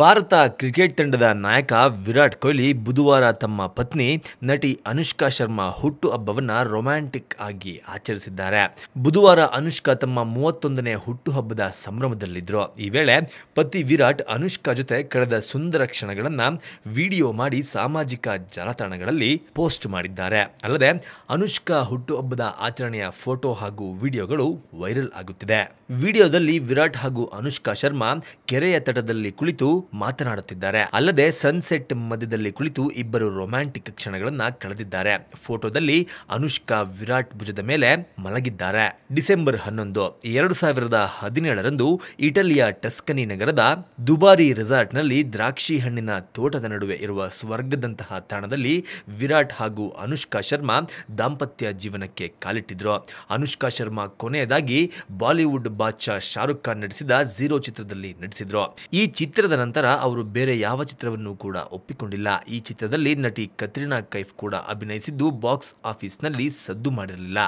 Bharat cricket ತಂಡದ ನಾಯಕ ವಿರಾಟ್ ಕೊಹ್ಲಿ ಬುಧವಾರ ತಮ್ಮ ಪತ್ನಿ ನಟಿ ಅನುಷ್ಕಾ ಶರ್ಮಾ ಹುಟ್ಟು ಹಬ್ಬವನ್ನು ರೊಮ್ಯಾಂಟಿಕ್ ಆಗಿ ಆಚರಿಸಿದ್ದಾರೆ ಬುಧವಾರ ಅನುಷ್ಕಾ ತಮ್ಮ ಮೂವತ್ತೊಂದನೇ ಹುಟ್ಟುಹಬ್ಬದ ಸಂಭ್ರಮದಲ್ಲಿದ್ದರು ಈ ವೇಳೆ ಪತಿ ವಿರಾಟ್ ಅನುಷ್ಕಾ ಜೊತೆ ಕಳೆದ ಸುಂದರ ಕ್ಷಣಗಳನ್ನು ವಿಡಿಯೋ ಮಾಡಿ ಸಾಮಾಜಿಕ ಜಾಲತಾಣಗಳಲ್ಲಿ ಪೋಸ್ಟ್ ಮಾಡಿದ್ದಾರೆ ಅಲ್ಲದೆ ಅನುಷ್ಕಾ ಹುಟ್ಟುಹಬ್ಬದ ಆಚರಣೆಯ ಫೋಟೋ ಹಾಗೂ ವಿಡಿಯೋಗಳು ವೈರಲ್ ಆಗುತ್ತಿದೆ ವಿಡಿಯೋದಲ್ಲಿ ವಿರಾಟ್ ಹಾಗೂ ಅನುಷ್ಕಾ ಶರ್ಮಾ ಕೆರೆಯ ತಟದಲ್ಲಿ ಕುಳಿತು ಮಾತನಾಡುತ್ತಿದ್ದಾರೆ ಅಲ್ಲದೆ ಸನ್ಸೆಟ್ ಮಧ್ಯದಲ್ಲಿ ಕುಳಿತು ಇಬ್ಬರು ರೊಮ್ಯಾಂಟಿಕ್ ಕ್ಷಣಗಳನ್ನ ಕಳೆದಿದ್ದಾರೆ ಫೋಟೋದಲ್ಲಿ ಅನುಷ್ಕಾ ವಿರಾಟ್ ಭುಜದ ಮೇಲೆ ಮಲಗಿದ್ದಾರೆ ಡಿಸೆಂಬರ್ ಹನ್ನೊಂದು ಎರಡು ಸಾವಿರದ ಹದಿನೇಳರಂದು ಇಟಲಿಯ ಟಸ್ಕನಿ ನಗರದ ದುಬಾರಿ ರೆಸಾರ್ಟ್ನಲ್ಲಿ ದ್ರಾಕ್ಷಿ ಹಣ್ಣಿನ ತೋಟದ ನಡುವೆ ಇರುವ ಸ್ವರ್ಗದಂತಹ ತಾಣದಲ್ಲಿ ವಿರಾಟ್ ಹಾಗೂ ಅನುಷ್ಕಾ ಶರ್ಮಾ ದಾಂಪತ್ಯ ಜೀವನಕ್ಕೆ ಕಾಲಿಟ್ಟಿದ್ರು ಅನುಷ್ಕಾ ಶರ್ಮಾ ಕೊನೆಯದಾಗಿ ಬಾಲಿವುಡ್ ಬಾದ್ಶಾ ಶಾರುಖ್ ಖಾನ್ ನಟಿಸಿದ ಝೀರೋ ಚಿತ್ರದಲ್ಲಿ ನಟಿಸಿದ್ರು ಈ ಚಿತ್ರದ ನಂತರ ಅವರು ಬೇರೆ ಯಾವ ಚಿತ್ರವನ್ನು ಕೂಡ ಒಪ್ಪಿಕೊಂಡಿಲ್ಲ ಈ ಚಿತ್ರದಲ್ಲಿ ನಟಿ ಕತ್ರಿನಾ ಕೈಫ್ ಕೂಡ ಅಭಿನಯಿಸಿದ್ದು ಬಾಕ್ಸ್ ಆಫೀಸ್ನಲ್ಲಿ ಸದ್ದು ಮಾಡಿರಲಿಲ್ಲ